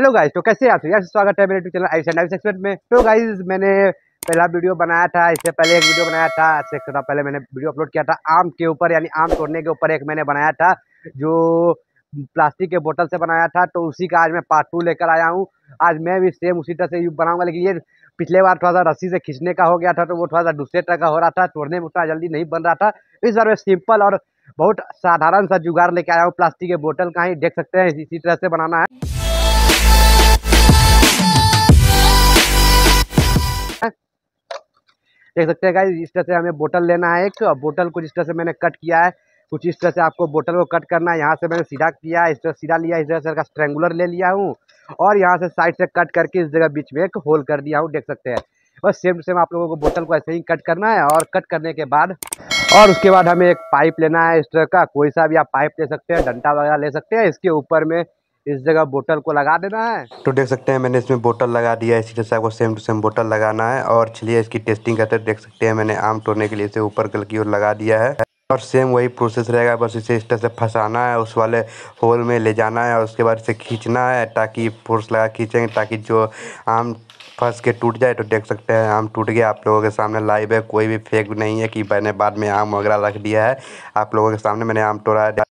hello guys तो कैसे आप यार स्वागत है मेरे YouTube channel Ayush and expert में तो गाइस मैंने पहला वीडियो बनाया था इससे पहले एक वीडियो बनाया था इससे थोड़ा पहले मैंने वीडियो अपलोड किया था आम के ऊपर यानी आम तोड़ने के ऊपर एक मैंने बनाया था जो प्लास्टिक के बोतल से बनाया था तो उसी का आज मैं पार्ट टू लेकर आया हूँ आज मैं भी सेम उसी तरह से बनाऊंगा लेकिन ये पिछले बार थोड़ा सा रस्सी से खींचने का हो गया था तो वो थोड़ा सा दूसरे तरह का हो रहा था तोड़ने में उतना जल्दी नहीं बन रहा था इस बार मैं सिंपल और बहुत साधारण सा जुगाड़ लेकर आया हूँ प्लास्टिक के बोतल का ही देख सकते हैं इसी तरह से बनाना है देख सकते हैं गाइज इस तरह से हमें बोटल लेना है एक और बोटल को जिस तरह से मैंने कट किया है कुछ इस तरह से आपको बोटल को कट करना है यहाँ से मैंने सीधा किया इस तरह सीधा लिया इस तरह से का स्ट्रेंगुलर ले लिया हूँ और यहाँ से साइड से कट करके इस जगह बीच में एक होल कर दिया हूँ देख सकते हैं बस सेम टू सेम आप लोगों को बोतल को ऐसे ही कट करना है और कट करने के बाद और उसके बाद हमें एक पाइप लेना है इस तरह का कोई सा भी आप पाइप ले सकते हैं डंटा वगैरह ले सकते हैं इसके ऊपर में इस जगह बोतल को लगा देना है तो देख सकते हैं मैंने इसमें बोतल लगा दिया है इसी तरह से आपको सेम टू सेम बोतल लगाना है और चलिए इसकी टेस्टिंग करते देख सकते हैं मैंने आम तोड़ने के लिए इसे ऊपर कल की ओर लगा दिया है और सेम वही प्रोसेस रहेगा बस इसे इस तरह से फंसाना है उस वाले होल में ले जाना है और उसके बाद इसे खींचना है ताकि फोर्स लगा खींचेंगे ताकि जो आम फंस के टूट जाए तो देख सकते हैं आम टूट गया आप लोगों के सामने लाइव है कोई भी फेक नहीं है कि मैंने बाद में आम वगैरह रख दिया है आप लोगों के सामने मैंने आम तोड़ा है